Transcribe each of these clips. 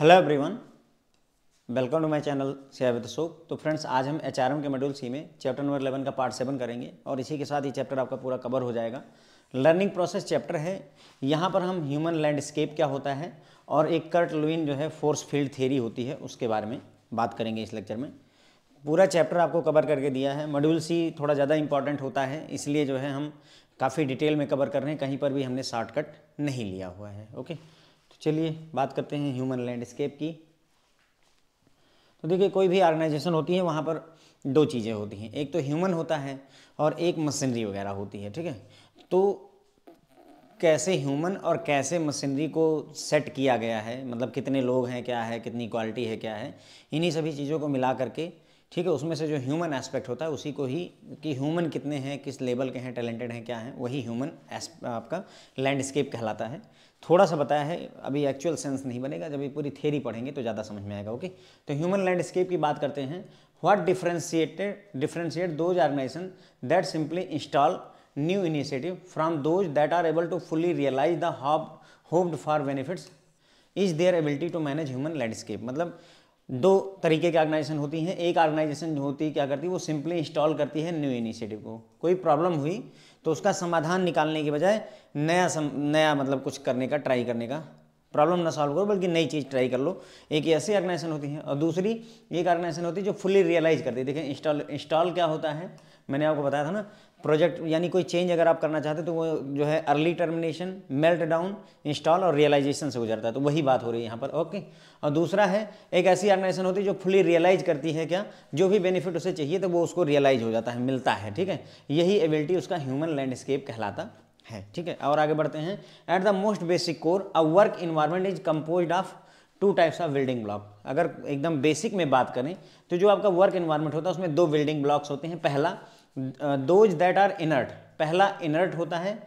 Hello everyone welcome to my channel Siya with Ashok तो friends आज हम एच के मॉड्यूल सी में चैप्टर नंबर इलेवन का पार्ट सेवन करेंगे और इसी के साथ ये चैप्टर आपका पूरा कवर हो जाएगा लर्निंग प्रोसेस चैप्टर है यहाँ पर हम ह्यूमन लैंडस्केप क्या होता है और एक कर्ट लुइन जो है फोर्स फील्ड थेरी होती है उसके बारे में बात करेंगे इस लेक्चर में पूरा चैप्टर आपको कवर करके दिया है मॉड्यूल सी थोड़ा ज़्यादा इंपॉर्टेंट होता है इसलिए जो है हम काफ़ी डिटेल में कवर कर रहे हैं कहीं पर भी हमने शॉर्टकट नहीं लिया हुआ है ओके okay? चलिए बात करते हैं ह्यूमन लैंडस्केप की तो देखिए कोई भी ऑर्गेनाइजेशन होती है वहाँ पर दो चीज़ें होती हैं एक तो ह्यूमन होता है और एक मशीनरी वगैरह होती है ठीक है तो कैसे ह्यूमन और कैसे मशीनरी को सेट किया गया है मतलब कितने लोग हैं क्या है कितनी क्वालिटी है क्या है इन्हीं सभी चीज़ों को मिला करके ठीक है उसमें से जो ह्यूमन एस्पेक्ट होता है उसी को ही कि ह्यूमन कितने हैं किस लेवल के हैं टैलेंटेड हैं क्या हैं वही ह्यूमन आपका लैंडस्केप कहलाता है थोड़ा सा बताया है अभी एक्चुअल सेंस नहीं बनेगा जब ये पूरी थेरी पढ़ेंगे तो ज़्यादा समझ में आएगा ओके तो ह्यूमन लैंडस्केप की बात करते हैं what differentiated differentiate those organisation that simply install new initiative from those that are able to fully realise the hope hoped for benefits is their ability to manage human landscape मतलब दो तरीके की organisation होती हैं एक organisation होती है क्या करती है वो सिंपली इंस्टॉल करती है न्यू इनिशिएटिव को कोई प्रॉब्लम हुई तो उसका समाधान निकालने के बजाय नया सम, नया मतलब कुछ करने का ट्राई करने का प्रॉब्लम ना सॉल्व करो बल्कि नई चीज़ ट्राई कर लो एक ऐसी ऑर्गेनाइजेशन होती है और दूसरी एक ऑर्गेनाइजेशन होती है जो फुली रियलाइज़ करती है देखें इंस्टॉल इंस्टॉल क्या होता है मैंने आपको बताया था ना प्रोजेक्ट यानी कोई चेंज अगर आप करना चाहते तो वो जो है early termination melt down install और रियलाइजेशन से गुजरता है तो वही बात हो रही है यहाँ पर ओके और दूसरा है एक ऐसी ऑर्गेनाइजेशन होती है जो फुली रियलाइज करती है क्या जो भी बेनिफिट उसे चाहिए तो वो उसको रियलाइज हो जाता है मिलता है ठीक है यही एबिलिटी उसका ह्यूमन लैंडस्केप कहलाता है ठीक है और आगे बढ़ते हैं at the most basic core a work environment is compose of two types of building block अगर एकदम बेसिक में बात करें तो जो आपका वर्क इन्वायरमेंट होता है उसमें दो बिल्डिंग ब्लॉक्स होते हैं पहला दोज दैट आर इनर्ट पहला इनर्ट होता है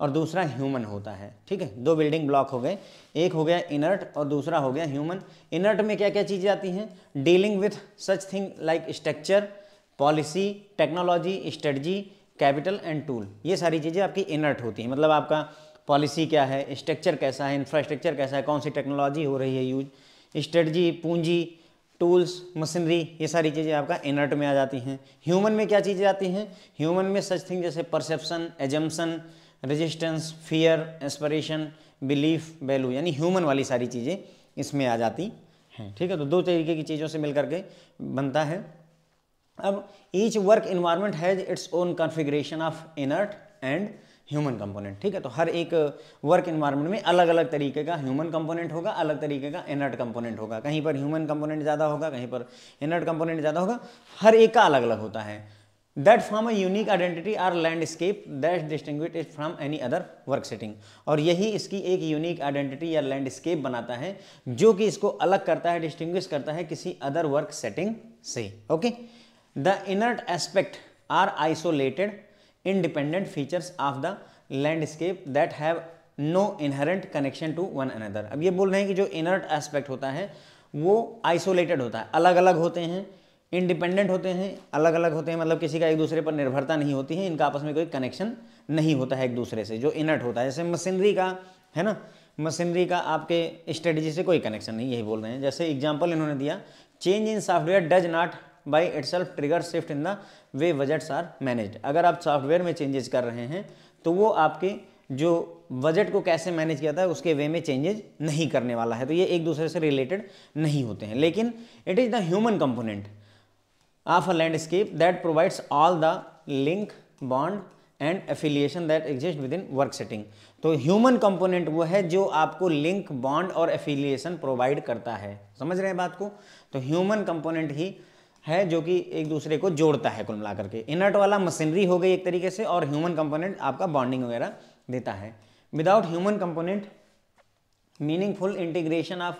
और दूसरा ह्यूमन होता है ठीक है दो बिल्डिंग ब्लॉक हो गए एक हो गया इनर्ट और दूसरा हो गया ह्यूमन इनर्ट में क्या क्या चीज़ें आती हैं dealing with such thing like structure policy technology strategy capital and tool ये सारी चीज़ें आपकी इनर्ट होती हैं मतलब आपका पॉलिसी क्या है स्ट्रक्चर कैसा है इंफ्रास्ट्रक्चर कैसा है कौन सी टेक्नोलॉजी हो रही है यूज स्ट्रेटजी पूंजी टूल्स मशीनरी ये सारी चीज़ें आपका इनर्ट में आ जाती हैं ह्यूमन में क्या चीज़ें आती हैं ह्यूमन में सच थिंग जैसे perception assumption resistance fear aspiration belief value यानी ह्यूमन वाली सारी चीज़ें इसमें आ जाती हैं ठीक है तो दो तरीके की चीज़ों से मिलकर के बनता है अब each work environment has its own configuration of inert and human component ठीक है तो हर एक वर्क uh, इन्वायरमेंट में अलग अलग तरीके का ह्यूमन कंपोनेंट होगा अलग तरीके का इनर्ट कंपोनेंट होगा कहीं पर ह्यूमन कंपोनेंट ज़्यादा होगा कहीं पर इनर्ट कंपोनेंट ज़्यादा होगा हर एक का अलग अलग होता है that from a unique identity or landscape that distinguish is from any other work setting और यही इसकी एक यूनिक आइडेंटिटी या लैंडस्केप बनाता है जो कि इसको अलग करता है डिस्टिंग्विश करता है किसी अदर वर्क सेटिंग से okay the inert aspect are isolated independent features of the landscape that have no inherent connection to one another अब ये बोल रहे हैं कि जो इनर्ट एस्पेक्ट होता है वो आइसोलेटेड होता है अलग अलग होते हैं इंडिपेंडेंट होते हैं अलग अलग होते हैं मतलब किसी का एक दूसरे पर निर्भरता नहीं होती है इनका आपस में कोई कनेक्शन नहीं होता है एक दूसरे से जो इनर्ट होता है जैसे मशीनरी का है ना मशीनरी का आपके स्ट्रेटजी से कोई कनेक्शन नहीं यही बोल रहे हैं जैसे एग्जाम्पल इन्होंने दिया change in software does not by itself trigger shift in the way budgets are managed अगर आप सॉफ्टवेयर में चेंजेस कर रहे हैं तो वो आपके जो बजट को कैसे मैनेज किया था उसके वे में चेंजेज नहीं करने वाला है तो ये एक दूसरे से रिलेटेड नहीं होते हैं लेकिन it is the human component of a landscape that provides all the link bond and affiliation that exist within work setting तो ह्यूमन कंपोनेंट वो है जो आपको लिंक बॉन्ड और एफिलिएशन प्रोवाइड करता है समझ रहे हैं बात को तो ह्यूमन कंपोनेंट ही है जो कि एक दूसरे को जोड़ता है कुल मिलाकर के इनर्ट वाला मशीनरी हो गई एक तरीके से और ह्यूमन कंपोनेंट आपका बॉन्डिंग वगैरह देता है without human component meaningful integration of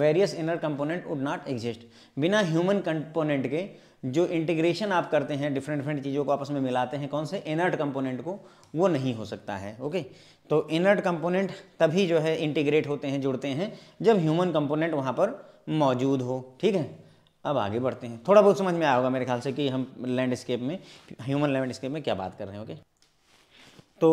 various inner component would not exist बिना ह्यूमन कंपोनेंट के जो इंटीग्रेशन आप करते हैं डिफरेंट डिफरेंट चीज़ों को आपस में मिलाते हैं कौन से इनर्ट कंपोनेंट को वो नहीं हो सकता है ओके तो इनर्ट कंपोनेंट तभी जो है इंटीग्रेट होते हैं जुड़ते हैं जब ह्यूमन कंपोनेंट वहाँ पर मौजूद हो ठीक है अब आगे बढ़ते हैं थोड़ा बहुत समझ में आया होगा मेरे ख्याल से कि हम लैंडस्केप में ह्यूमन लैंडस्केप में क्या बात कर रहे हैं ओके तो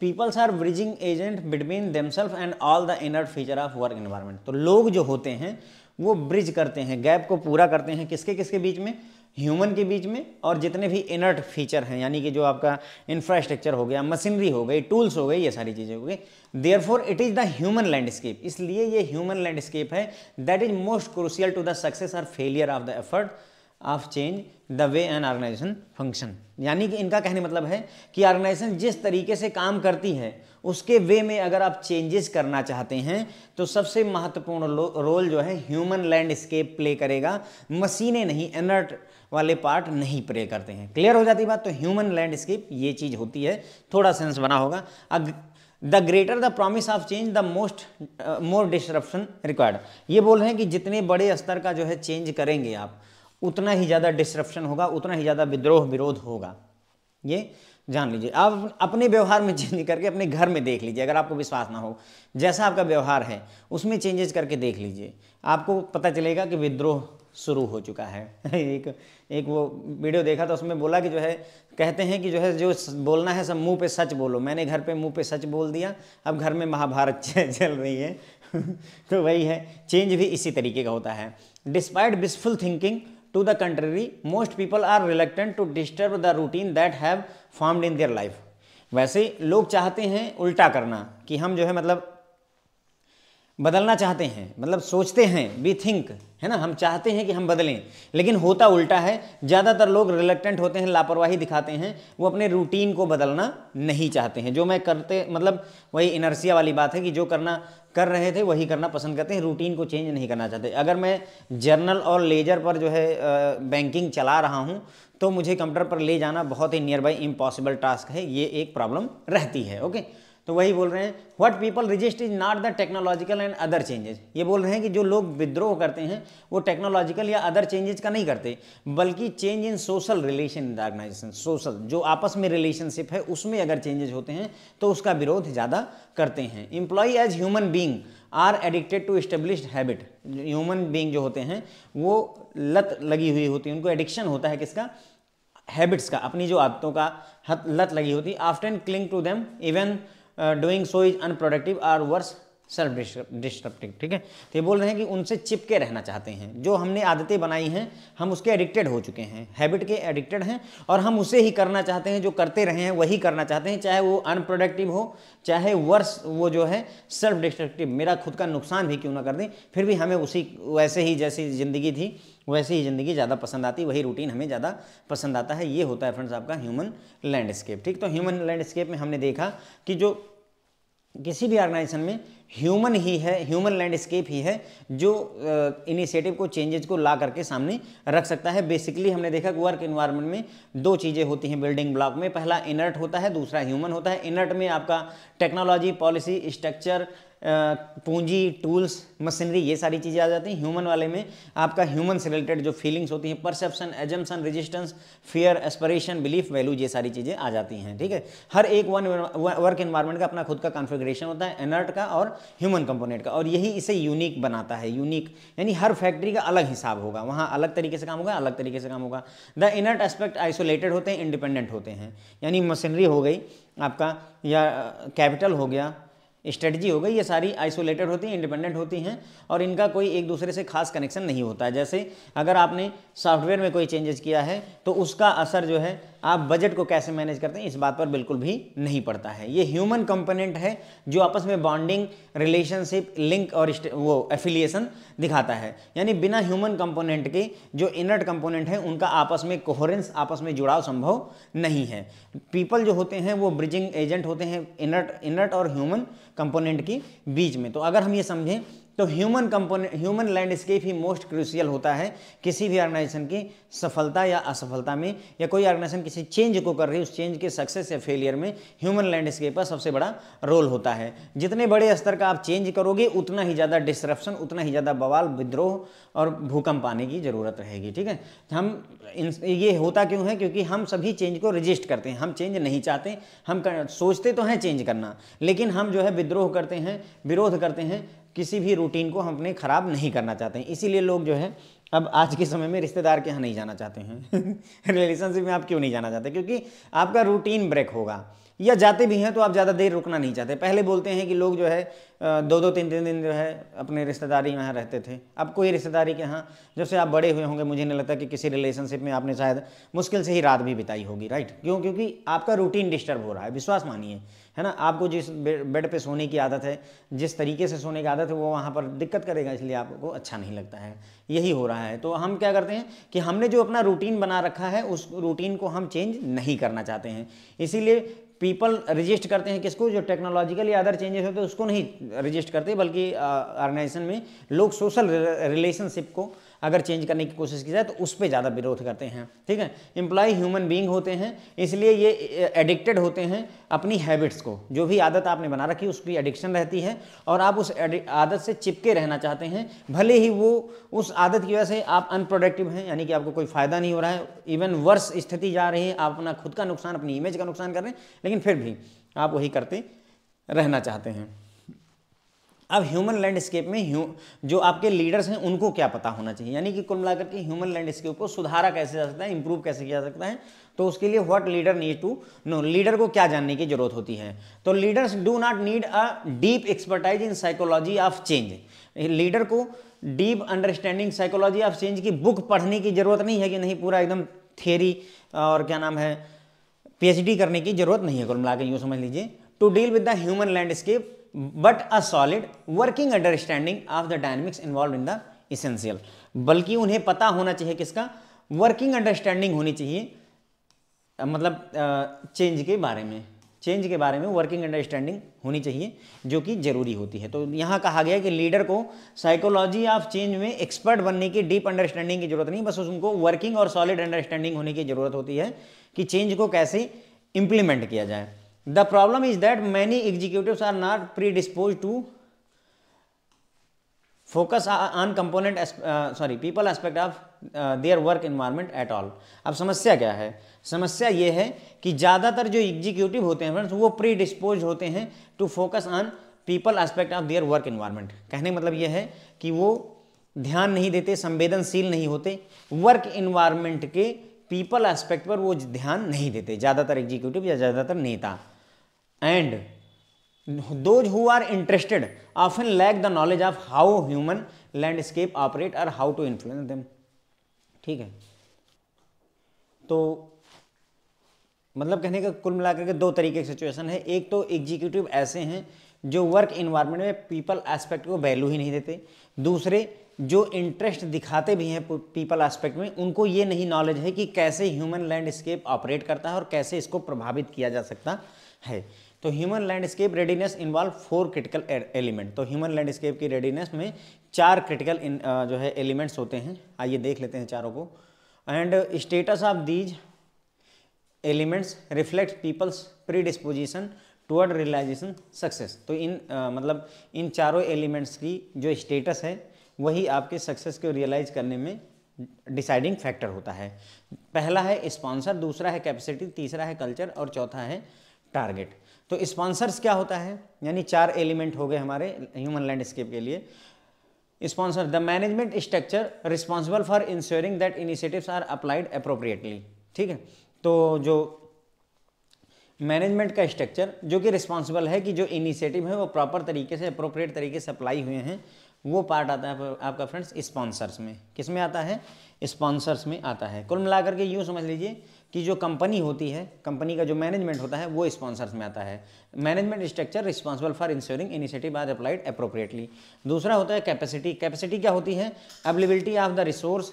peoples are bridging agent between themselves and all the inner feature of work environment तो लोग जो होते हैं वो ब्रिज करते हैं गैप को पूरा करते हैं किसके किसके बीच में ह्यूमन के बीच में और जितने भी इनर्ट फीचर हैं यानी कि जो आपका इंफ्रास्ट्रक्चर हो गया मशीनरी हो गई टूल्स हो गई ये सारी चीज़ें हो गई therefore it is the human landscape इसलिए ये ह्यूमन लैंडस्केप है that is most crucial to the success और failure of the effort of change the way an organisation function यानी कि इनका कहने मतलब है कि ऑर्गेनाइजेशन जिस तरीके से काम करती है उसके वे में अगर आप चेंजेस करना चाहते हैं तो सबसे महत्वपूर्ण रोल जो है ह्यूमन लैंडस्केप प्ले करेगा मशीनें नहीं एनर्ट वाले पार्ट नहीं प्ले करते हैं क्लियर हो जाती बात तो ह्यूमन लैंडस्केप ये चीज़ होती है थोड़ा सेंस बना होगा uh the greater the promise of change the most more disruption required ये बोल रहे हैं कि जितने बड़े स्तर का जो है चेंज करेंगे आप उतना ही ज़्यादा डिस्ट्रप्शन होगा उतना ही ज़्यादा विद्रोह विरोध होगा ये जान लीजिए आप अपने व्यवहार में चेंज करके अपने घर में देख लीजिए अगर आपको विश्वास ना हो जैसा आपका व्यवहार है उसमें चेंजेस करके देख लीजिए आपको पता चलेगा कि विद्रोह शुरू हो चुका है एक एक वो वीडियो देखा था तो उसमें बोला कि जो है कहते हैं कि जो है जो बोलना है सब मुंह पे सच बोलो मैंने घर पे मुंह पे सच बोल दिया अब घर में महाभारत चल रही है तो वही है चेंज भी इसी तरीके का होता है despite wishful thinking to the contrary most people are reluctant to disturb the routine that have formed in their life वैसे लोग चाहते हैं उल्टा करना कि हम जो है मतलब बदलना चाहते हैं मतलब सोचते हैं वी थिंक है ना हम चाहते हैं कि हम बदलें लेकिन होता उल्टा है ज़्यादातर लोग रिलेक्टेंट होते हैं लापरवाही दिखाते हैं वो अपने रूटीन को बदलना नहीं चाहते हैं जो मैं करते मतलब वही इनर्सिया वाली बात है कि जो करना कर रहे थे वही करना पसंद करते हैं रूटीन को चेंज नहीं करना चाहते अगर मैं जर्नल और लेजर पर जो है बैंकिंग चला रहा हूँ तो मुझे कंप्यूटर पर ले जाना बहुत ही नियर बाई इम्पॉसिबल टास्क है ये एक प्रॉब्लम रहती है ओके तो वही बोल रहे हैं what people resist is not the technological and other changes ये बोल रहे हैं कि जो लोग विद्रोह करते हैं वो टेक्नोलॉजिकल या अदर चेंजेस का नहीं करते बल्कि change in social relation in the organisation social जो आपस में रिलेशनशिप है उसमें अगर चेंजेस होते हैं तो उसका विरोध ज़्यादा करते हैं employ as human being are addicted to establish habit human being जो होते हैं वो लत लगी हुई होती है उनको एडिक्शन होता है किसका हैबिट्स का अपनी जो आदतों का लत लगी होती है after cling to them even Uh, doing so is unproductive or worse self disruptive ठीक है तो ये बोल रहे हैं कि उनसे चिपके रहना चाहते हैं जो हमने आदतें बनाई हैं हम उसके एडिक्टेड हो चुके हैं हैबिट के एडिक्टेड हैं और हम उसे ही करना चाहते हैं जो करते रहे हैं वही करना चाहते हैं चाहे वो अनप्रोडक्टिव हो चाहे वर्स वो जो है सेल्फ डिस्ट्रक्टिव मेरा खुद का नुकसान भी क्यों ना कर दें फिर भी हमें उसी वैसे ही जैसी ज़िंदगी थी वैसे ही ज़िंदगी ज़्यादा पसंद आती वही रूटीन हमें ज़्यादा पसंद आता है ये होता है फ्रेंड्स आपका ह्यूमन लैंडस्केप ठीक तो ह्यूमन लैंडस्केप में हमने देखा कि जो किसी भी ऑर्गेनाइजेशन में ह्यूमन ही है ह्यूमन लैंडस्केप ही है जो इनिशिएटिव को चेंजेस को ला करके सामने रख सकता है बेसिकली हमने देखा कि वर्क इन्वायरमेंट में दो चीज़ें होती हैं बिल्डिंग ब्लॉक में पहला इनर्ट होता है दूसरा ह्यूमन होता है इनर्ट में आपका टेक्नोलॉजी पॉलिसी स्ट्रक्चर पूंजी टूल्स मशीनरी ये सारी चीज़ें आ जाती हैं ह्यूमन वाले में आपका ह्यूमन से रिलेटेड जो फीलिंग्स होती हैं perception assumption resistance fear aspiration belief value ये सारी चीज़ें आ जाती हैं ठीक है हर एक वन वर्क इन्वायरमेंट का अपना खुद का कॉन्फिग्रेशन होता है एनर्ट का और ह्यूमन कंपोनेंट का और यही इसे यूनिक बनाता है यूनिक यानी हर फैक्ट्री का अलग हिसाब होगा वहाँ अलग तरीके से काम होगा अलग तरीके से काम होगा द इनर्ट एस्पेक्ट आइसोलेटेड होते हैं इंडिपेंडेंट होते हैं यानी मशीनरी हो गई आपका या कैपिटल हो गया स्ट्रेटजी हो गई ये सारी आइसोलेटेड होती हैं इंडिपेंडेंट होती हैं और इनका कोई एक दूसरे से खास कनेक्शन नहीं होता है जैसे अगर आपने सॉफ्टवेयर में कोई चेंजेस किया है तो उसका असर जो है आप बजट को कैसे मैनेज करते हैं इस बात पर बिल्कुल भी नहीं पड़ता है ये ह्यूमन कंपोनेंट है जो आपस में बॉन्डिंग रिलेशनशिप लिंक और वो एफिलिएशन दिखाता है यानी बिना ह्यूमन कंपोनेंट के जो इनर्ट कंपोनेंट है उनका आपस में कोहरेंस आपस में जुड़ाव संभव नहीं है पीपल जो होते हैं वो ब्रिजिंग एजेंट होते हैं इनर्ट इनर्ट और ह्यूमन कंपोनेंट के बीच में तो अगर हम ये समझें तो ह्यूमन कंपोनेंट ह्यूमन लैंडस्केप ही मोस्ट क्रूशियल होता है किसी भी ऑर्गेनाइजेशन की सफलता या असफलता में या कोई ऑर्गेनाइजेशन किसी चेंज को कर रही है उस चेंज के सक्सेस या फेलियर में ह्यूमन लैंडस्केप का सबसे बड़ा रोल होता है जितने बड़े स्तर का आप चेंज करोगे उतना ही ज़्यादा डिस्ट्रप्शन उतना ही ज़्यादा बवाल विद्रोह और भूकंप आने की ज़रूरत रहेगी ठीक है हम ये होता क्यों है क्योंकि हम सभी चेंज को रजिस्ट करते हैं हम चेंज नहीं चाहते हम सोचते तो हैं चेंज करना लेकिन हम जो है विद्रोह करते हैं विरोध करते हैं किसी भी रूटीन को हम अपने ख़राब नहीं करना चाहते हैं इसीलिए लोग जो है अब आज के समय में रिश्तेदार के यहाँ नहीं जाना चाहते हैं रिलेशनशिप में आप क्यों नहीं जाना चाहते क्योंकि आपका रूटीन ब्रेक होगा या जाते भी हैं तो आप ज़्यादा देर रुकना नहीं चाहते पहले बोलते हैं कि लोग जो है दो दो तीन तीन दिन जो है अपने रिश्तेदारी यहाँ रहते थे अब कोई रिश्तेदारी के यहाँ जब से आप बड़े हुए होंगे मुझे नहीं लगता कि किसी रिलेशनशिप में आपने शायद मुश्किल से ही रात भी बिताई होगी राइट क्यों क्योंकि आपका रूटीन डिस्टर्ब हो रहा है विश्वास मानिए है ना आपको जिस बेड पे सोने की आदत है जिस तरीके से सोने की आदत है वो वहाँ पर दिक्कत करेगा इसलिए आपको अच्छा नहीं लगता है यही हो रहा है तो हम क्या करते हैं कि हमने जो अपना रूटीन बना रखा है उस रूटीन को हम चेंज नहीं करना चाहते हैं इसीलिए पीपल रजिस्ट करते हैं किसको जो टेक्नोलॉजिकल या अदर चेंजेस होते हैं उसको नहीं रजिस्ट करते बल्कि ऑर्गेनाइजेशन में लोग सोशल रिलेशनशिप को अगर चेंज करने की कोशिश की जाए तो उस पर ज़्यादा विरोध करते हैं ठीक है एम्प्लॉय ह्यूमन बींग होते हैं इसलिए ये एडिक्टेड होते हैं अपनी हैबिट्स को जो भी आदत आपने बना रखी उसकी एडिक्शन रहती है और आप उस आदत से चिपके रहना चाहते हैं भले ही वो उस आदत की वजह से आप अनप्रोडक्टिव हैं यानी कि आपको कोई फ़ायदा नहीं हो रहा है इवन वर्स स्थिति जा रही है आप अपना खुद का नुकसान अपनी इमेज का नुकसान कर रहे हैं लेकिन फिर भी आप वही करते रहना चाहते हैं अब ह्यूमन लैंडस्केप में जो आपके लीडर्स हैं उनको क्या पता होना चाहिए यानी कि कुल मिलाकर के ह्यूमन लैंडस्केप को सुधारा कैसे जा सकता है इंप्रूव कैसे किया जा सकता है तो उसके लिए what leader need to know leader को क्या जानने की जरूरत होती है तो leaders do not need a deep expertise in psychology of change leader को deep understanding psychology of change की बुक पढ़ने की जरूरत नहीं है कि नहीं पूरा एकदम थेरी और क्या नाम है पीएचडी करने की जरूरत नहीं है कुल मिलाकर यूँ समझ लीजिए to deal with the human landscape but a solid working understanding of the dynamics involve in the essential बल्कि उन्हें पता होना चाहिए किसका वर्किंग अंडरस्टैंडिंग होनी चाहिए मतलब चेंज के बारे में चेंज के बारे में वर्किंग अंडरस्टैंडिंग होनी चाहिए जो कि जरूरी होती है तो यहाँ कहा गया कि लीडर को साइकोलॉजी ऑफ चेंज में एक्सपर्ट बनने की डीप अंडरस्टैंडिंग की जरूरत नहीं बस उनको वर्किंग और सॉलिड अंडरस्टैंडिंग होने की जरूरत होती है कि चेंज को कैसे इंप्लीमेंट किया जाए the problem is that many executive are not predispose to focus on component sorry people aspect of their work environment at all अब समस्या क्या है समस्या ये है कि ज़्यादातर जो एग्जीक्यूटिव होते हैं फ्रेंड्स वो प्री डिस्पोज होते हैं to focus on people aspect of their work environment कहने का मतलब ये है कि वो ध्यान नहीं देते संवेदनशील नहीं होते वर्क इन्वायरमेंट के पीपल एस्पेक्ट पर वो ध्यान नहीं देते ज़्यादातर एग्जीक्यूटिव या ज़्यादातर नेता and those who are interested of an lack the knowledge of how human landscape operate और हाउ टू इन्फ्लुएंस दम ठीक है तो मतलब कहने का कुल मिलाकर के दो तरीके की सिचुएशन है एक तो एग्जीक्यूटिव ऐसे हैं जो वर्क इन्वायरमेंट में पीपल एस्पेक्ट को वैल्यू ही नहीं देते दूसरे जो इंटरेस्ट दिखाते भी हैं पीपल एस्पेक्ट में उनको ये नहीं नॉलेज है कि कैसे ह्यूमन लैंडस्केप ऑपरेट करता है और कैसे इसको प्रभावित किया जा सकता है तो human landscape readiness involve four critical element तो ह्यूमन लैंडस्केप की रेडीनेस में चार क्रिटिकल जो है एलिमेंट्स होते हैं आइए देख लेते हैं चारों को and status of these elements reflect peoples predisposition toward realisation success तो इन आ, मतलब इन चारों एलिमेंट्स की जो स्टेटस है वही आपके सक्सेस को रियलाइज करने में डिसाइडिंग फैक्टर होता है पहला है स्पॉन्सर दूसरा है कैपेसिटी तीसरा है कल्चर और चौथा है टारगेट तो स्पॉन्सर्स क्या होता है यानी चार एलिमेंट हो गए हमारे ह्यूमन लैंडस्केप के लिए sponsor the management structure responsible for ensuring that initiatives are applied appropriately ठीक है तो जो मैनेजमेंट का स्ट्रक्चर जो कि रिस्पॉन्सिबल है कि जो इनिशिएटिव है वो प्रॉपर तरीके से अप्रोप्रिएट तरीके से अप्लाई हुए हैं वो पार्ट आता है आपका फ्रेंड्स स्पॉन्सर्स में किस में आता है स्पॉन्सर्स में आता है कुल मिलाकर के यूँ समझ लीजिए कि जो कंपनी होती है कंपनी का जो मैनेजमेंट होता है वो स्पॉन्सर्स में आता है management structure responsible for ensuring initiative are applied appropriately दूसरा होता है कैपेसिटी कैपेसिटी क्या होती है availability of the resource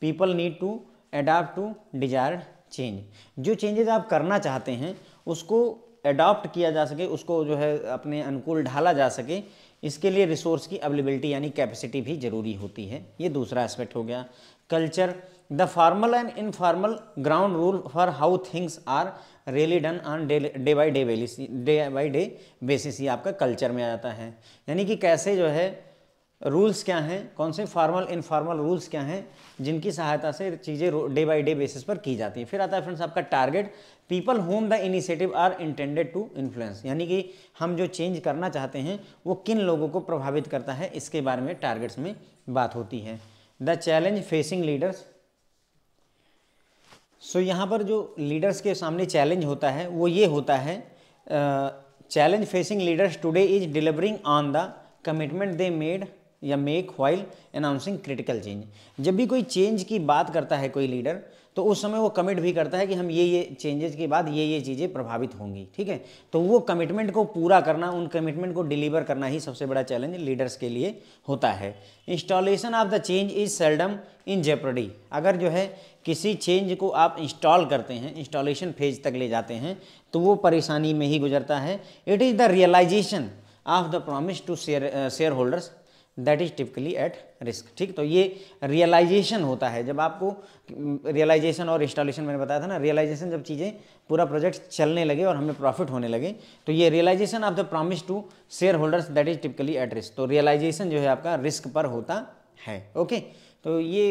people need to adapt to desired change जो चेंजेज आप करना चाहते हैं उसको एडॉप्ट किया जा सके उसको जो है अपने अनुकूल ढाला जा सके इसके लिए रिसोर्स की अवेलेबिलिटी यानी कैपेसिटी भी ज़रूरी होती है ये दूसरा एस्पेक्ट हो गया culture the formal and informal ground rule for how things are really done on day by day basis day by day basis ये आपका कल्चर में आ जाता है यानी कि कैसे जो है रूल्स क्या हैं कौन से फॉर्मल इनफॉर्मल रूल्स क्या हैं जिनकी सहायता से चीज़ें डे बाई डे बेसिस पर की जाती हैं फिर आता है फ्रेंड्स आपका target people whom the initiative are intended to influence यानी कि हम जो चेंज करना चाहते हैं वो किन लोगों को प्रभावित करता है इसके बारे में टारगेट्स में बात होती है the challenge facing leaders so यहाँ पर जो लीडर्स के सामने चैलेंज होता है वो ये होता है challenge facing leaders today is delivering on the commitment they made या make while announcing critical change जब भी कोई चेंज की बात करता है कोई लीडर तो उस समय वो कमिट भी करता है कि हम ये ये चेंजेस के बाद ये ये चीज़ें प्रभावित होंगी ठीक है तो वो कमिटमेंट को पूरा करना उन कमिटमेंट को डिलीवर करना ही सबसे बड़ा चैलेंज लीडर्स के लिए होता है installation of the change is seldom in jeopardy अगर जो है किसी चेंज को आप इंस्टॉल करते हैं इंस्टॉलेशन फेज तक ले जाते हैं तो वो परेशानी में ही गुजरता है it is the realisation of the promise to share shareholders that is typically at risk ठीक तो ये रियलाइजेशन होता है जब आपको रियलाइजेशन हम्म, और इंस्टॉलेशन मैंने बताया था ना रियलाइजेशन जब चीज़ें पूरा प्रोजेक्ट चलने लगे और हमें प्रॉफिट होने लगे तो ये realisation of the promise to shareholders that is typically at risk तो रियलाइजेशन जो है आपका रिस्क पर होता है ओके तो ये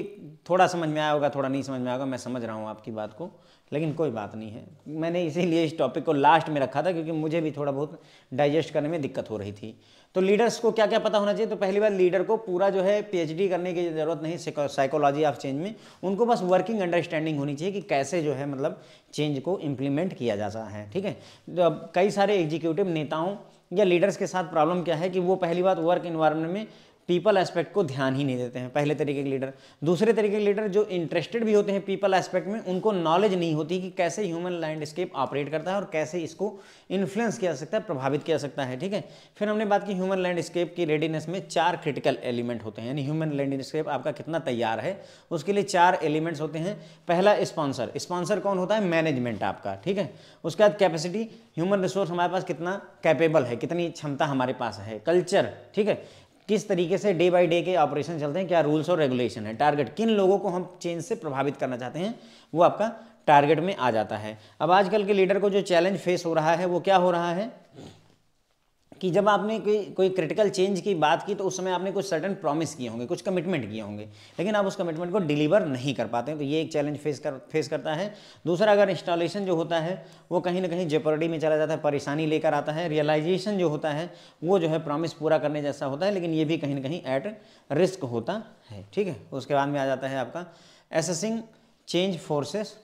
थोड़ा समझ में आया होगा थोड़ा नहीं समझ में आएगा मैं समझ रहा हूँ आपकी बात को लेकिन कोई बात नहीं है मैंने इसीलिए इस टॉपिक को लास्ट में रखा था क्योंकि मुझे भी थोड़ा बहुत डाइजेस्ट करने में दिक्कत हो रही थी तो लीडर्स को क्या क्या पता होना चाहिए तो पहली बार लीडर को पूरा जो है पीएचडी करने की ज़रूरत नहीं साइकोलॉजी ऑफ चेंज में उनको बस वर्किंग अंडरस्टैंडिंग होनी चाहिए कि कैसे जो है मतलब चेंज को इम्प्लीमेंट किया जाता है ठीक है तो कई सारे एग्जीक्यूटिव नेताओं या लीडर्स के साथ प्रॉब्लम क्या है कि वो पहली बात वर्क इन्वायरमेंट में पीपल एस्पेक्ट को ध्यान ही नहीं देते हैं पहले तरीके के लीडर दूसरे तरीके के लीडर जो इंटरेस्टेड भी होते हैं पीपल एस्पेक्ट में उनको नॉलेज नहीं होती कि कैसे ह्यूमन लैंडस्केप ऑपरेट करता है और कैसे इसको इन्फ्लुएंस किया सकता है प्रभावित किया सकता है ठीक है फिर हमने बात की ह्यूमन लैंडस्केप की रेडीनेस में चार क्रिटिकल एलिमेंट होते हैं यानी ह्यूमन लैंडस्केप आपका कितना तैयार है उसके लिए चार एलिमेंट्स होते हैं पहला स्पॉन्सर स्पॉन्सर कौन होता है मैनेजमेंट आपका ठीक है उसके बाद कैपेसिटी ह्यूमन रिसोर्स हमारे पास कितना कैपेबल है कितनी क्षमता हमारे पास है कल्चर ठीक है किस तरीके से डे बाई डे के ऑपरेशन चलते हैं क्या रूल्स और रेगुलेशन है टारगेट किन लोगों को हम चेंज से प्रभावित करना चाहते हैं वो आपका टारगेट में आ जाता है अब आजकल के लीडर को जो चैलेंज फेस हो रहा है वो क्या हो रहा है कि जब आपने कोई कोई क्रिटिकल चेंज की बात की तो उस समय आपने कुछ सर्टन प्रॉमिस किए होंगे कुछ कमिटमेंट किए होंगे लेकिन आप उस कमिटमेंट को डिलीवर नहीं कर पाते हैं तो ये एक चैलेंज फेस कर फेस करता है दूसरा अगर इंस्टॉलेशन जो होता है वो कहीं ना कहीं जेपोरिटी में चला जाता है परेशानी लेकर आता है रियलाइजेशन जो होता है वो जो है प्रॉमिस पूरा करने जैसा होता है लेकिन ये भी कहीं ना कहीं एट रिस्क होता है ठीक है उसके बाद में आ जाता है आपका assessing change forces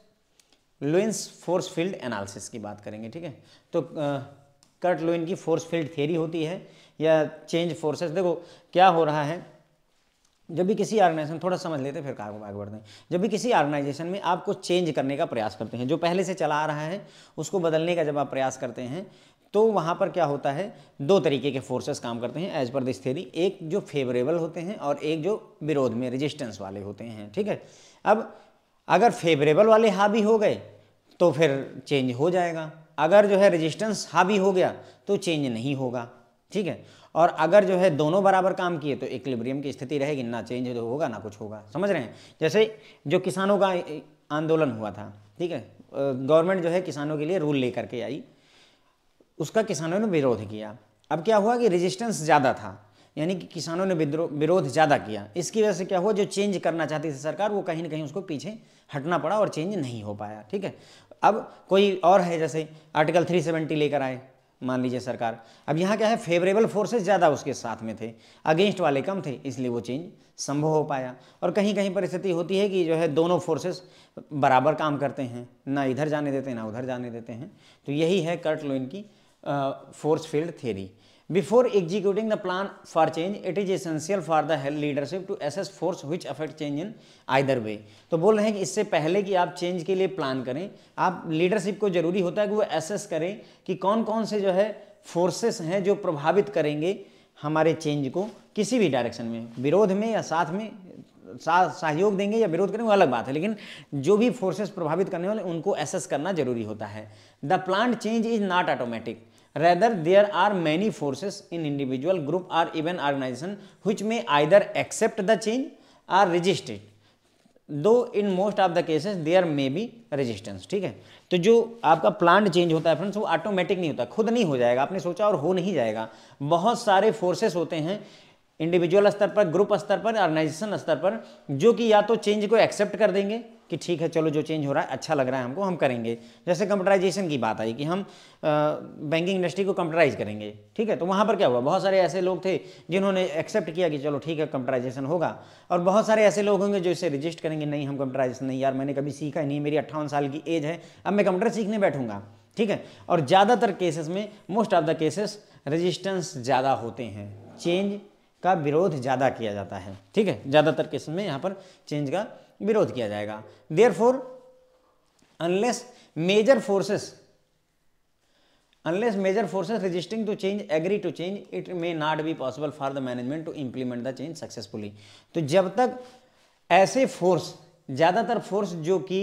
Lewin's force field analysis की बात करेंगे ठीक है तो कर्ट लोइन की फोर्स फील्ड थेरी होती है या चेंज फोर्सेस देखो क्या हो रहा है जब भी किसी ऑर्गेनाइजेशन थोड़ा समझ लेते हैं फिर आगे आगे बढ़ते हैं जब भी किसी ऑर्गेनाइजेशन में आपको चेंज करने का प्रयास करते हैं जो पहले से चला आ रहा है उसको बदलने का जब आप प्रयास करते हैं तो वहाँ पर क्या होता है दो तरीके के फोर्सेस काम करते हैं एज पर दिस थेरी एक जो फेवरेबल होते हैं और एक जो विरोध में रेजिस्टेंस वाले होते हैं ठीक है अब अगर फेवरेबल वाले हावी हो गए तो फिर चेंज हो जाएगा अगर जो है रेजिस्टेंस हावी हो गया तो चेंज नहीं होगा ठीक है और अगर जो है दोनों बराबर काम किए तो इक्लिब्रियम की स्थिति रहेगी ना चेंज हो तो होगा ना कुछ होगा समझ रहे हैं जैसे जो किसानों का आंदोलन हुआ था ठीक है गवर्नमेंट जो है किसानों के लिए रूल लेकर के आई उसका किसानों ने विरोध किया अब क्या हुआ कि रेजिस्टेंस ज़्यादा था यानी कि किसानों ने विरोध ज़्यादा किया इसकी वजह से क्या हुआ जो चेंज करना चाहती थी सरकार वो कहीं ना कहीं उसको पीछे हटना पड़ा और चेंज नहीं हो पाया ठीक है अब कोई और है जैसे आर्टिकल 370 लेकर आए मान लीजिए सरकार अब यहाँ क्या है फेवरेबल फोर्सेस ज़्यादा उसके साथ में थे अगेंस्ट वाले कम थे इसलिए वो चेंज संभव हो पाया और कहीं कहीं परिस्थिति होती है कि जो है दोनों फोर्सेस बराबर काम करते हैं ना इधर जाने देते हैं ना उधर जाने देते हैं तो यही है कर्ट लोइन की force field theory Before executing the plan for change, it is essential for the leadership to assess force which affect change in either way. तो बोल रहे हैं कि इससे पहले कि आप चेंज के लिए प्लान करें आप लीडरशिप को जरूरी होता है कि वो एसेस करें कि कौन कौन से जो है फोर्सेस हैं जो प्रभावित करेंगे हमारे चेंज को किसी भी डायरेक्शन में विरोध में या साथ में सहयोग देंगे या विरोध करेंगे वो अलग बात है लेकिन जो भी फोर्सेस प्रभावित करने वाले उनको एसेस करना जरूरी होता है the plan change is not automatic rather there are many forces in individual group or even organisation which may either accept the change or resist though in most of the cases there may be resistance ठीक है तो जो आपका plant change होता है friends वो automatic नहीं होता खुद नहीं हो जाएगा आपने सोचा और हो नहीं जाएगा बहुत सारे फोर्सेस होते हैं इंडिविजुअल स्तर पर ग्रुप स्तर पर ऑर्गेनाइजेशन स्तर पर जो कि या तो चेंज को एक्सेप्ट कर देंगे कि ठीक है चलो जो चेंज हो रहा है अच्छा लग रहा है हमको हम करेंगे जैसे कंप्यूटराइजेशन की बात आई कि हम बैंकिंग इंडस्ट्री को कंप्यूटराइज करेंगे ठीक है तो वहाँ पर क्या हुआ बहुत सारे ऐसे लोग थे जिन्होंने एक्सेप्ट किया कि चलो ठीक है कंप्यूटराइजेशन होगा और बहुत सारे ऐसे लोग होंगे जो इसे रजिस्ट करेंगे नहीं हम कंप्यूटराइजेशन नहीं यार मैंने कभी सीखा ही नहीं मेरी अट्ठावन साल की एज है अब मैं कंप्यूटर सीखने बैठूंगा ठीक है और ज़्यादातर केसेस में most of the cases resistance ज़्यादा होते हैं चेंज का विरोध ज़्यादा किया जाता है ठीक है ज़्यादातर केस में यहाँ पर चेंज का विरोध किया जाएगा therefore unless major forces unless major forces resisting to change agree to change it may not be possible for the management to implement the change successfully तो जब तक ऐसे फोर्स ज़्यादातर फोर्स जो कि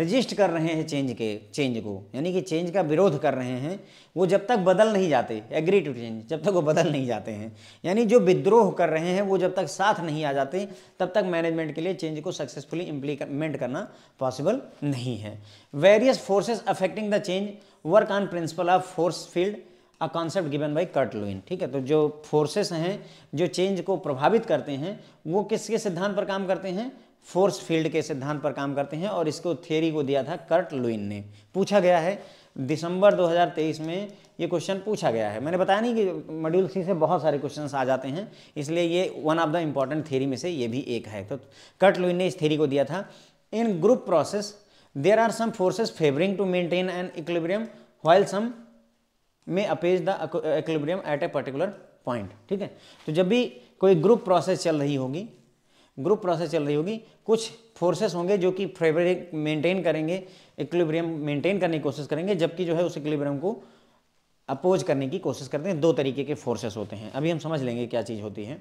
रजिस्ट कर रहे हैं चेंज के चेंज को यानी कि चेंज का विरोध कर रहे हैं वो जब तक बदल नहीं जाते एग्री टू चेंज जब तक वो बदल नहीं जाते हैं यानी जो विद्रोह कर रहे हैं वो जब तक साथ नहीं आ जाते तब तक मैनेजमेंट के लिए चेंज को सक्सेसफुली इम्प्लीमेंट करना पॉसिबल नहीं है various forces affecting the change work on principle of force field a concept given by Kurt Lewin ठीक है तो जो फोर्सेस हैं जो चेंज को प्रभावित करते हैं वो किसके सिद्धांत पर काम करते हैं फोर्स फील्ड के सिद्धांत पर काम करते हैं और इसको थेरी को दिया था कर्ट लुइन ने पूछा गया है दिसंबर 2023 में ये क्वेश्चन पूछा गया है मैंने बताया नहीं कि मॉड्यूल सी से बहुत सारे क्वेश्चंस आ जाते हैं इसलिए ये one of the important theory में से ये भी एक है तो कर्ट लुइन ने इस थ्योरी को दिया था in group process there are some forces favouring to maintain an equilibrium while some may oppose the equilibrium at a particular point ठीक है तो जब भी कोई ग्रुप प्रोसेस चल रही होगी ग्रुप प्रोसेस चल रही होगी कुछ फोर्सेस होंगे जो कि फेवरेट मेंटेन करेंगे इक्विलिब्रियम मेंटेन करने की कोशिश करेंगे जबकि जो है उस इक्विलिब्रियम को अपोज करने की कोशिश करते हैं दो तरीके के फोर्सेस होते हैं अभी हम समझ लेंगे क्या चीज़ होती है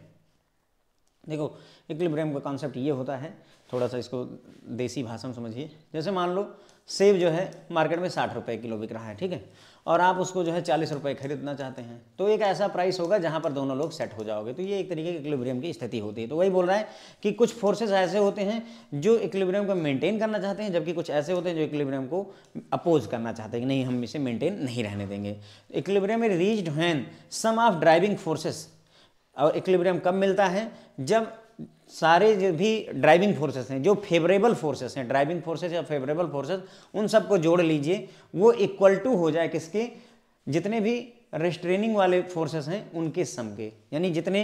देखो इक्विलिब्रियम का कॉन्सेप्ट ये होता है थोड़ा सा इसको देसी भाषा में समझिए जैसे मान लो सेब जो है मार्केट में साठ रुपये किलो बिक रहा है ठीक है और आप उसको जो है चालीस रुपये खरीदना चाहते हैं तो एक ऐसा प्राइस होगा जहाँ पर दोनों लोग सेट हो जाओगे तो ये एक तरीके के इक्विलिब्रियम की स्थिति होती है तो वही बोल रहा है कि कुछ फोर्सेस ऐसे होते हैं जो इक्विलिब्रियम को मेंटेन करना चाहते हैं जबकि कुछ ऐसे होते हैं जो इक्विलिब्रियम को अपोज करना चाहते हैं कि नहीं हम इसे मेंटेन नहीं रहने देंगे इक्विलिब्रियम में रीच्ड हैं सम ऑफ ड्राइविंग फोर्सेस और इक्विलिब्रियम कब मिलता है जब सारे जो भी ड्राइविंग फोर्सेस हैं जो फेवरेबल फोर्सेस हैं ड्राइविंग फोर्सेस या फेवरेबल फोर्सेस उन सबको जोड़ लीजिए वो इक्वल टू हो जाए किसके जितने भी रेस्ट्रेनिंग वाले फोर्सेस हैं उनके सम के यानी जितने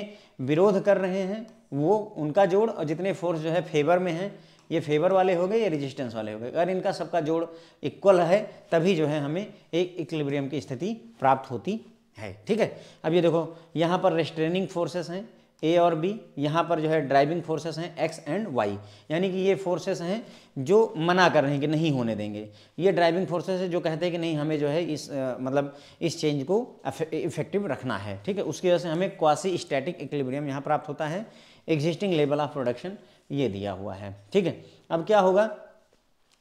विरोध कर रहे हैं वो उनका जोड़ और जितने फोर्स जो है फेवर में हैं ये फेवर वाले हो गए ये रेजिस्टेंस वाले हो गए अगर इनका सबका जोड़ इक्वल है तभी जो है हमें एक इक्लिब्रियम की स्थिति प्राप्त होती है ठीक है अब ये देखो यहाँ पर रेस्ट्रेनिंग फोर्सेस हैं ए और बी यहाँ पर जो है ड्राइविंग फोर्सेस हैं एक्स एंड वाई यानी कि ये फोर्सेस हैं जो मना कर रहे हैं कि नहीं होने देंगे ये ड्राइविंग फोर्सेस है जो कहते हैं कि नहीं हमें जो है इस आ, मतलब इस चेंज को इफेक्टिव रखना है ठीक है उसकी वजह से हमें क्वासी स्टैटिक इक्लिब्रियम यहाँ प्राप्त होता है एग्जिस्टिंग लेवल ऑफ प्रोडक्शन ये दिया हुआ है ठीक है अब क्या होगा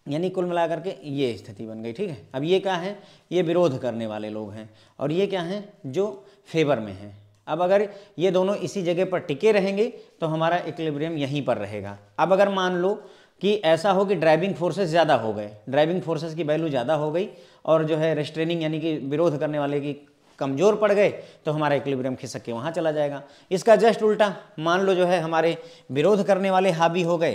यानी कुल मिलाकर के ये स्थिति बन गई ठीक है अब ये क्या है ये विरोध करने वाले लोग हैं और ये क्या हैं जो फेवर में हैं अब अगर ये दोनों इसी जगह पर टिके रहेंगे तो हमारा इक्लिब्रियम यहीं पर रहेगा अब अगर मान लो कि ऐसा हो कि ड्राइविंग फोर्सेस ज़्यादा हो गए ड्राइविंग फोर्सेस की वैल्यू ज़्यादा हो गई और जो है रेस्ट्रेनिंग यानी कि विरोध करने वाले की कमज़ोर पड़ गए तो हमारा इक्लिब्रियम खिसक के वहाँ चला जाएगा इसका जस्ट उल्टा मान लो जो है हमारे विरोध करने वाले हावी हो गए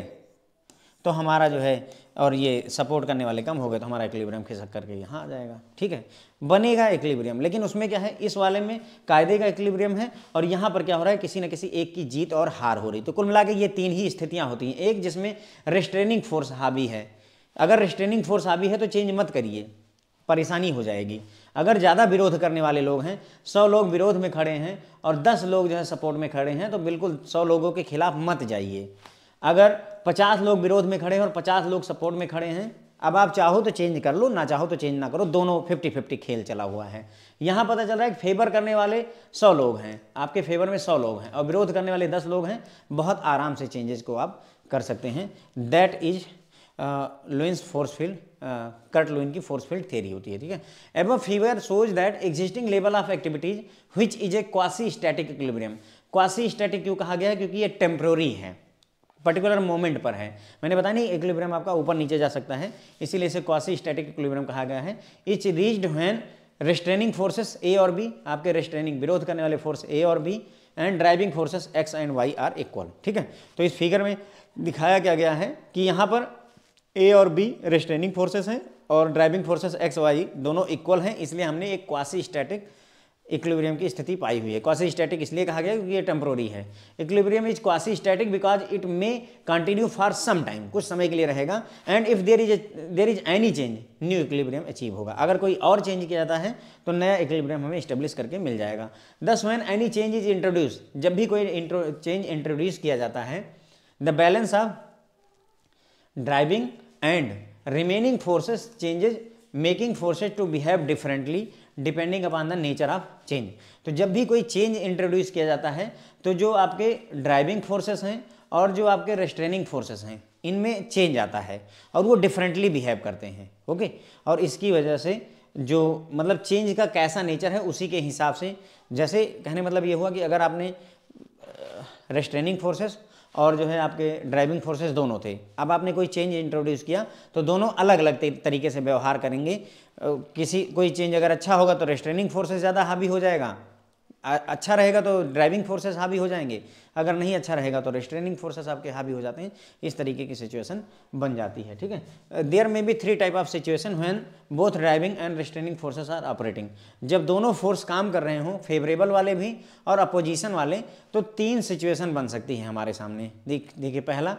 तो हमारा जो है और ये सपोर्ट करने वाले कम हो गए तो हमारा इक्लिब्रियम खिसक करके यहाँ आ जाएगा ठीक है बनेगा इक्लिब्रियम लेकिन उसमें क्या है इस वाले में कायदे का इक्लिब्रियम है और यहाँ पर क्या हो रहा है किसी न किसी एक की जीत और हार हो रही तो कुल मिला ये तीन ही स्थितियाँ होती हैं एक जिसमें रिस्ट्रेनिंग फोर्स हावी है अगर रिस्ट्रेनिंग फोर्स हावी है तो चेंज मत करिए परेशानी हो जाएगी अगर ज़्यादा विरोध करने वाले लोग हैं सौ लोग विरोध में खड़े हैं और दस लोग जो है सपोर्ट में खड़े हैं तो बिल्कुल सौ लोगों के खिलाफ मत जाइए अगर पचास लोग विरोध में खड़े हैं और पचास लोग सपोर्ट में खड़े हैं अब आप चाहो तो चेंज कर लो ना चाहो तो चेंज ना करो दोनों फिफ्टी फिफ्टी खेल चला हुआ है यहाँ पता चल रहा है कि फेवर करने वाले सौ लोग हैं आपके फेवर में सौ लोग हैं और विरोध करने वाले दस लोग हैं बहुत आराम से चेंजेस को आप कर सकते हैं that is Lewin's force field Lewin की फोर्स फील्ड थेरी होती है ठीक है एवं fever shows that existing level of activities which is a quasi static equilibrium quasi static क्यों कहा गया है क्योंकि ये टेम्प्रोरी है पर्टिकुलर मोमेंट पर है मैंने बताया नहीं इक्विलिब्रियम आपका ऊपर नीचे जा सकता है इसीलिए इसे क्वासी स्टैटिक इक्विलिब्रियम कहा गया है is reached when restraining forces A और बी आपके रेस्ट्रेनिंग विरोध करने वाले फोर्स ए और B and driving forces X and Y are equal ठीक है तो इस फिगर में दिखाया क्या गया है कि यहाँ पर ए और बी रेस्ट्रेनिंग फोर्सेस हैं और ड्राइविंग फोर्सेस एक्स वाई दोनों इक्वल हैं इसलिए हमने एक क्वासी स्टैटिक इक्विलिब्रियम की स्थिति पाई हुई है क्वासी स्टैटिक इसलिए कहा गया क्योंकि ये टेम्प्रोरी है equilibrium is quasi static because it may continue for some time कुछ समय के लिए रहेगा and if there is there is any change new equilibrium achieve होगा अगर कोई और चेंज किया जाता है तो नया इक्विलिब्रियम हमें स्टेब्लिश करके मिल जाएगा thus when any change is introduce जब भी कोई चेंज इंट्रोड्यूस किया जाता है the balance of driving and remaining forces changes making forces to behave differently depending upon the nature of change तो जब भी कोई चेंज इंट्रोड्यूस किया जाता है तो जो आपके ड्राइविंग फोर्सेस हैं और जो आपके रेस्ट्रेनिंग फोर्सेस हैं इनमें चेंज आता है और वो डिफरेंटली बिहेव करते हैं ओके और इसकी वजह से जो मतलब चेंज का कैसा नेचर है उसी के हिसाब से जैसे कहने मतलब ये हुआ कि अगर आपने रेस्ट्रेनिंग फोर्सेस और जो है आपके ड्राइविंग फोर्सेस दोनों थे अब आपने कोई चेंज इंट्रोड्यूस किया तो दोनों अलग अलग तरीके से व्यवहार करेंगे किसी कोई चेंज अगर अच्छा होगा तो रेस्ट्रेनिंग फोर्सेस ज़्यादा हावी हो जाएगा अच्छा रहेगा तो ड्राइविंग फोर्सेस हावी हो जाएंगे अगर नहीं अच्छा रहेगा तो रेस्ट्रेनिंग फोर्सेस आपके हावी हो जाते हैं इस तरीके की सिचुएशन बन जाती है ठीक है there may be three type of situation when both driving and restraining forces are operating जब दोनों फोर्स काम कर रहे हों फेवरेबल वाले भी और अपोजिशन वाले तो तीन सिचुएशन बन सकती है हमारे सामने देखिए पहला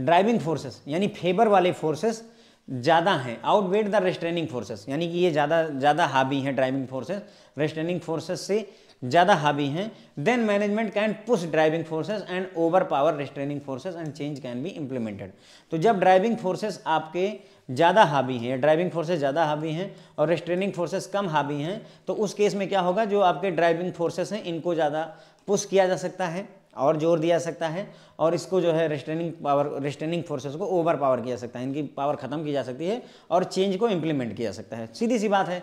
ड्राइविंग फोर्सेस यानी फेवर वाले फोर्सेस ज़्यादा हैं आउटवेट द रेस्ट्रेनिंग फोर्सेस यानी कि ये ज़्यादा ज़्यादा हावी हैं ड्राइविंग फोर्सेस रेस्ट्रेनिंग फोर्सेस से ज़्यादा हावी हैं then management can push driving forces and overpower restraining forces and change can be implemented तो जब ड्राइविंग फोर्सेस आपके ज़्यादा हावी हैं ड्राइविंग फोर्सेज ज़्यादा हावी हैं और रेस्ट्रेनिंग फोर्सेस कम हावी हैं तो उस केस में क्या होगा जो आपके ड्राइविंग फोर्सेस हैं इनको ज़्यादा पुश किया जा सकता है और जोर दिया सकता है और इसको जो है रेस्टेनिंग पावर रेस्टेनिंग फोर्सेस को ओवर पावर किया सकता है इनकी पावर खत्म की जा सकती है और चेंज को इम्प्लीमेंट किया सकता है सीधी सी बात है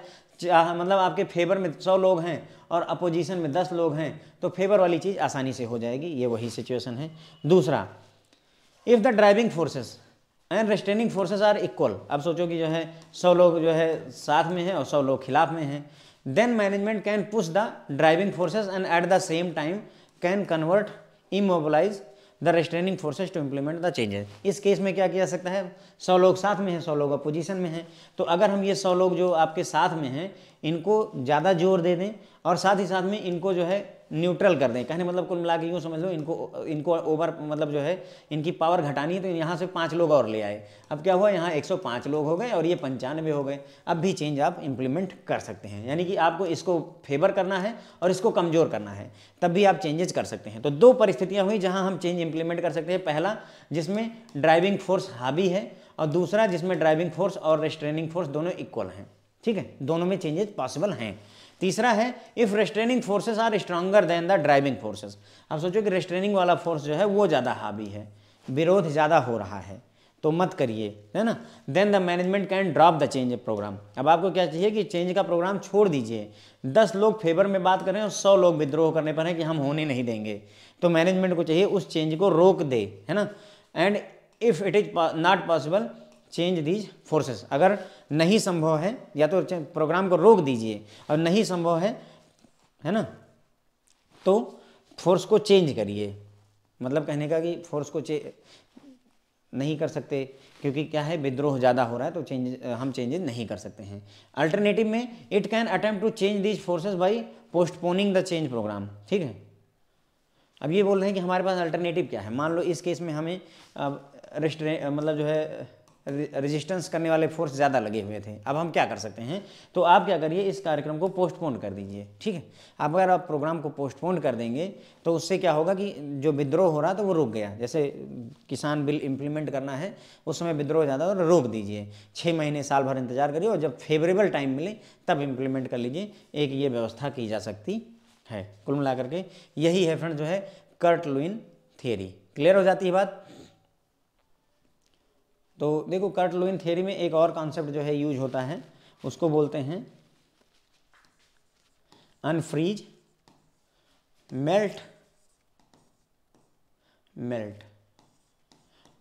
मतलब आपके फेवर में सौ लोग हैं और अपोजिशन में दस लोग हैं तो फेवर वाली चीज़ आसानी से हो जाएगी ये वही सिचुएसन है दूसरा if the driving forces and restraining forces are equal आप सोचो कि जो है सौ लोग जो है साथ में हैं और सौ लोग खिलाफ में हैं then management can push the driving forces and at the same time can convert immobilize the restraining forces to implement the changes इस केस में क्या किया जा सकता है सौ लोग साथ में हैं सौ लोग अपोजिशन में हैं तो अगर हम ये सौ लोग जो आपके साथ में हैं इनको ज़्यादा जोर दे दें और साथ ही साथ में इनको जो है न्यूट्रल कर दें कहने मतलब कुल मिला के यूँ समझ लो इनको इनको ओवर मतलब जो है इनकी पावर घटानी है तो यहाँ से पाँच लोग और ले आए अब क्या हुआ यहाँ 105 लोग हो गए और ये पंचानवे हो गए अब भी चेंज आप इम्प्लीमेंट कर सकते हैं यानी कि आपको इसको फेवर करना है और इसको कमज़ोर करना है तब भी आप चेंजेस कर सकते हैं तो दो परिस्थितियाँ हुई जहाँ हम चेंज इम्प्लीमेंट कर सकते हैं पहला जिसमें ड्राइविंग फोर्स हावी है और दूसरा जिसमें ड्राइविंग फोर्स और रेस्ट्रेनिंग फोर्स दोनों इक्वल हैं ठीक है दोनों में चेंजेस पॉसिबल हैं तीसरा है if restraining forces are stronger than the driving forces आप सोचो कि रेस्ट्रेनिंग वाला फोर्स जो है वो ज़्यादा हावी है विरोध ज़्यादा हो रहा है तो मत करिए है ना then the management can drop the change programme अब आपको क्या चाहिए कि चेंज का प्रोग्राम छोड़ दीजिए दस लोग फेवर में बात करें और सौ लोग विद्रोह करने पर हैं कि हम होने नहीं देंगे तो मैनेजमेंट को चाहिए उस चेंज को रोक दे है ना and if it is not possible change these forces अगर नहीं संभव है या तो प्रोग्राम को रोक दीजिए और नहीं संभव है है ना तो फोर्स को चेंज करिए मतलब कहने का कि फोर्स को नहीं कर सकते क्योंकि क्या है विद्रोह ज़्यादा हो रहा है तो चेंज हम चेंजेस नहीं कर सकते हैं अल्टरनेटिव में it can attempt to change these forces by postponing the change programme ठीक है अब ये बोल रहे हैं कि हमारे पास अल्टरनेटिव क्या है मान लो इस केस में हमें अब रेस्ट्रे मतलब जो है रेजिस्टेंस करने वाले फोर्स ज़्यादा लगे हुए थे अब हम क्या कर सकते हैं तो आप क्या करिए इस कार्यक्रम को पोस्टपोन कर दीजिए ठीक है अब अगर आप प्रोग्राम को पोस्टपोन कर देंगे तो उससे क्या होगा कि जो विद्रोह हो रहा था वो रुक गया जैसे किसान बिल इम्प्लीमेंट करना है उस समय विद्रोह ज़्यादा और रोक दीजिए छः महीने साल भर इंतजार करिए और जब फेवरेबल टाइम मिले तब इम्प्लीमेंट कर लीजिए एक ये व्यवस्था की जा सकती है कुल मिलाकर के यही है फ्रेंड जो है कर्ट लुइन थियरी क्लियर हो जाती है बात तो देखो कर्ट लुइन थ्योरी में एक और कॉन्सेप्ट जो है यूज होता है उसको बोलते हैं अनफ्रीज मेल्ट मेल्ट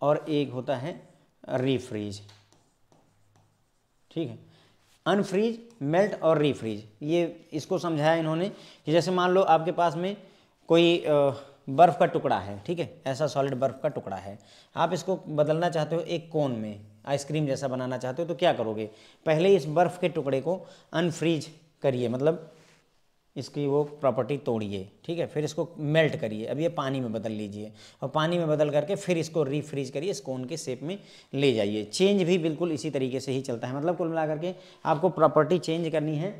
और एक होता है रीफ्रीज ठीक है अनफ्रीज मेल्ट और रीफ्रीज ये इसको समझाया इन्होंने कि जैसे मान लो आपके पास में कोई आ, बर्फ़ का टुकड़ा है ठीक है ऐसा सॉलिड बर्फ़ का टुकड़ा है आप इसको बदलना चाहते हो एक कोन में आइसक्रीम जैसा बनाना चाहते हो तो क्या करोगे पहले इस बर्फ़ के टुकड़े को अनफ्रीज करिए मतलब इसकी वो प्रॉपर्टी तोड़िए ठीक है फिर इसको मेल्ट करिए अब ये पानी में बदल लीजिए और पानी में बदल करके फिर इसको रीफ्रीज करिए इस कोन के शेप में ले जाइए चेंज भी बिल्कुल इसी तरीके से ही चलता है मतलब कुल मिला करके आपको प्रॉपर्टी चेंज करनी है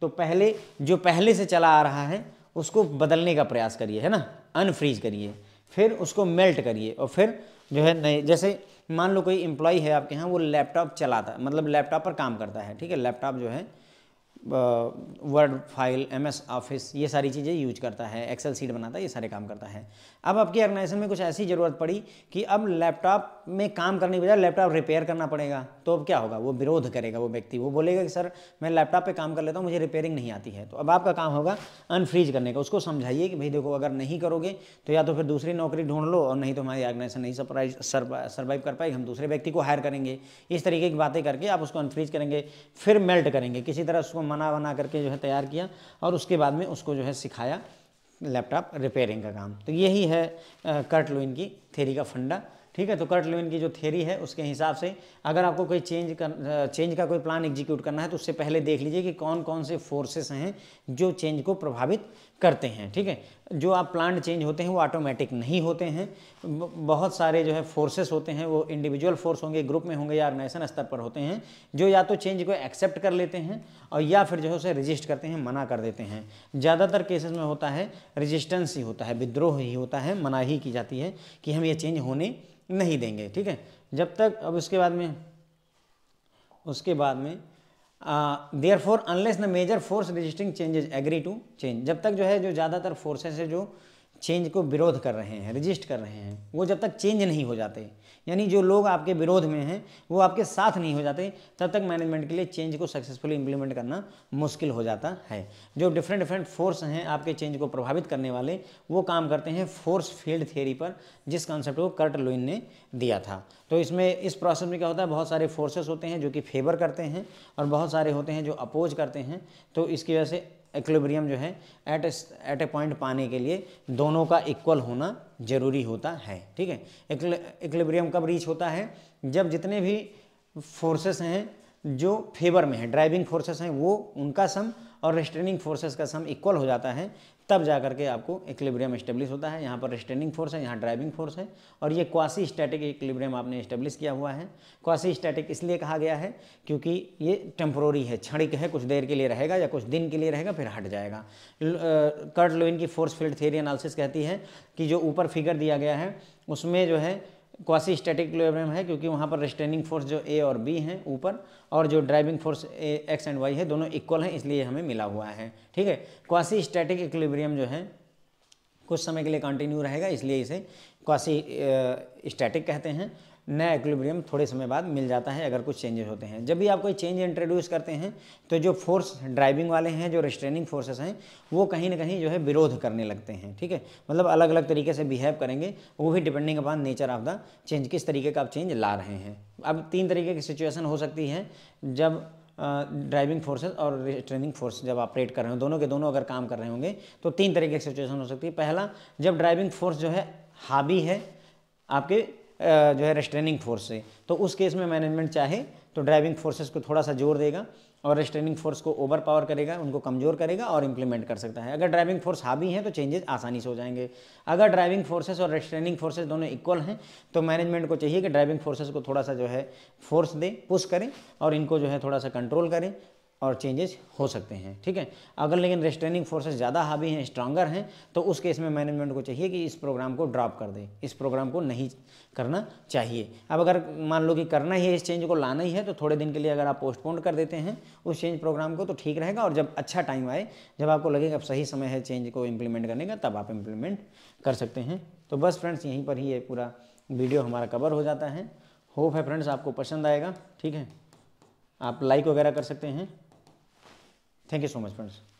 तो पहले जो पहले से चला आ रहा है उसको बदलने का प्रयास करिए है ना अनफ्रीज करिए फिर उसको मेल्ट करिए और फिर जो है नए जैसे मान लो कोई एम्प्लॉय है आपके यहाँ वो लैपटॉप चलाता है मतलब लैपटॉप पर काम करता है ठीक है लैपटॉप जो है Word file M S Office ये सारी चीज़ें यूज करता है एक्सेल सीट बनाता है ये सारे काम करता है अब आपकी ऑर्गेनाइजेशन में कुछ ऐसी ज़रूरत पड़ी कि अब लैपटॉप में काम करने के बजाय लैपटॉप रिपेयर करना पड़ेगा तो अब क्या होगा वो विरोध करेगा वो व्यक्ति वो बोलेगा कि सर मैं लैपटॉप पर काम कर लेता हूँ मुझे रिपेयरिंग नहीं आती है तो अब आपका काम होगा अनफ्रीज करने का उसको समझाइए कि भाई देखो अगर नहीं करोगे तो या तो फिर दूसरी नौकरी ढूंढ लो और नहीं तो हमारी ऑर्गेनाइजेशन नहीं सरप्राइज सर्वाइव कर पाएगी हम दूसरे व्यक्ति को हायर करेंगे इस तरीके की बातें करके आप उसको अनफ्रीज करेंगे फिर मेल्ट करेंगे किसी तरह उसको बना बना करके जो है तैयार किया और उसके बाद में उसको जो है सिखाया लैपटॉप रिपेयरिंग का काम तो यही है कर्ट लुइन की थेरी का फंडा ठीक है तो कर्ट लुइन की जो थेरी है उसके हिसाब से अगर आपको कोई चेंज कर चेंज का कोई प्लान एग्जीक्यूट करना है तो उससे पहले देख लीजिए कि कौन कौन से फोर्सेस हैं जो चेंज को प्रभावित करते हैं ठीक है जो आप प्लांट चेंज होते हैं वो ऑटोमेटिक नहीं होते हैं बहुत सारे जो है फोर्सेस होते हैं वो इंडिविजुअल फोर्स होंगे ग्रुप में होंगे या ऑर्गेनाइजेशन स्तर पर होते हैं जो या तो चेंज को एक्सेप्ट कर लेते हैं और या फिर जो है उसे रजिस्ट करते हैं मना कर देते हैं ज़्यादातर केसेस में होता है रजिस्टेंस ही होता है विद्रोह ही होता है मना ही की जाती है कि हम ये चेंज होने नहीं देंगे ठीक है जब तक अब उसके बाद में उसके बाद में therefore unless the major force resisting changes agree to change जब तक जो है जो ज़्यादातर फोर्सेस है जो चेंज को विरोध कर रहे हैं रजिस्ट कर रहे हैं वो जब तक चेंज नहीं हो जाते यानी जो लोग आपके विरोध में हैं वो आपके साथ नहीं हो जाते तब तक मैनेजमेंट के लिए चेंज को सक्सेसफुली इम्प्लीमेंट करना मुश्किल हो जाता है जो डिफरेंट डिफरेंट फोर्स हैं आपके चेंज को प्रभावित करने वाले वो काम करते हैं फोर्स फील्ड थियरी पर जिस कॉन्सेप्ट को कर्ट लुइन ने दिया था तो इसमें इस प्रोसेस में क्या होता है बहुत सारे फोर्सेस होते हैं जो कि फेवर करते हैं और बहुत सारे होते हैं जो अपोज करते हैं तो इसकी वजह से एक्लिब्रियम जो है एट एट ए पॉइंट पाने के लिए दोनों का इक्वल होना जरूरी होता है ठीक है एक्लेबरियम कब रीच होता है जब जितने भी फोर्सेस हैं जो फेवर में है ड्राइविंग फोर्सेस हैं वो उनका सम और रेस्ट्रेनिंग फोर्सेस का सम इक्वल हो जाता है तब जा करके आपको इक्लिब्रियम स्टेब्लिश होता है यहाँ पर रेस्ट्रेनिंग फोर्स है यहाँ ड्राइविंग फोर्स है और ये क्वासी स्टैटिक इक्लिब्रियम आपने स्टेब्लिश किया हुआ है क्वासी स्टैटिक इसलिए कहा गया है क्योंकि ये टेम्प्रोरी है क्षणिक है कुछ देर के लिए रहेगा या कुछ दिन के लिए रहेगा फिर हट जाएगा कर्ट लोइन की फोर्स फील्ड थेरी एनालिसिस कहती है कि जो ऊपर फिगर दिया गया है उसमें जो है क्वासी स्टैटिक इक्विलिब्रियम है क्योंकि वहाँ पर रिस्टेनिंग फोर्स जो ए और बी हैं ऊपर और जो driving force A X and Y है दोनों इक्वल हैं इसलिए हमें मिला हुआ है ठीक है क्वासी स्टैटिक इक्विलिब्रियम जो है कुछ समय के लिए कंटिन्यू रहेगा इसलिए इसे क्वासी स्टैटिक कहते हैं नया इक्विलिब्रियम थोड़े समय बाद मिल जाता है अगर कुछ चेंजेस होते हैं जब भी आप कोई चेंज इंट्रोड्यूस करते हैं तो जो फोर्स ड्राइविंग वाले हैं जो रिस्ट्रेनिंग फोर्सेस हैं वो कहीं ना कहीं जो है विरोध करने लगते हैं ठीक है मतलब अलग अलग तरीके से बिहेव करेंगे वो भी depending upon nature of the change किस तरीके का आप चेंज ला रहे हैं अब तीन तरीके की सिचुएसन हो सकती है जब ड्राइविंग फोर्सेज और रिस्ट्रेनिंग फोर्स जब ऑपरेट कर रहे हो दोनों के दोनों अगर काम कर रहे होंगे तो तीन तरीके की सिचुएसन हो सकती है पहला जब ड्राइविंग फोर्स जो है हावी है आपके जो है रेस्ट्रेनिंग फोर्स से तो उस केस में मैनेजमेंट चाहे तो ड्राइविंग फोर्सेस को थोड़ा सा जोर देगा और रेस्ट्रेनिंग फोर्स को ओवर पावर करेगा उनको कमज़ोर करेगा और इम्प्लीमेंट कर सकता है अगर ड्राइविंग फोर्स हावी हैं तो चेंजेस आसानी से हो जाएंगे अगर ड्राइविंग फोर्सेस और रेस्ट्रेनिंग फोर्सेस दोनों इक्वल हैं तो मैनेजमेंट को चाहिए कि ड्राइविंग फोर्सेस को थोड़ा सा जो है फोर्स दें पुश करें और इनको जो है थोड़ा सा कंट्रोल करें और चेंजेस हो सकते हैं ठीक है अगर लेकिन रेस्ट्रेनिंग फोर्सेस ज़्यादा हावी हैं स्ट्रांगर हैं तो उस केस में मैनेजमेंट को चाहिए कि इस प्रोग्राम को ड्रॉप कर दे इस प्रोग्राम को नहीं करना चाहिए अब अगर मान लो कि करना ही है इस चेंज को लाना ही है तो थोड़े दिन के लिए अगर आप पोस्टपोन कर देते हैं उस चेंज प्रोग्राम को तो ठीक रहेगा और जब अच्छा टाइम आए जब आपको लगेगा अब सही समय है चेंज को इम्प्लीमेंट करने का तब आप इम्प्लीमेंट कर सकते हैं तो बस फ्रेंड्स यहीं पर ही ये पूरा वीडियो हमारा कवर हो जाता है होप है फ्रेंड्स आपको पसंद आएगा ठीक है आप लाइक वगैरह कर सकते हैं Thank you so much, friends.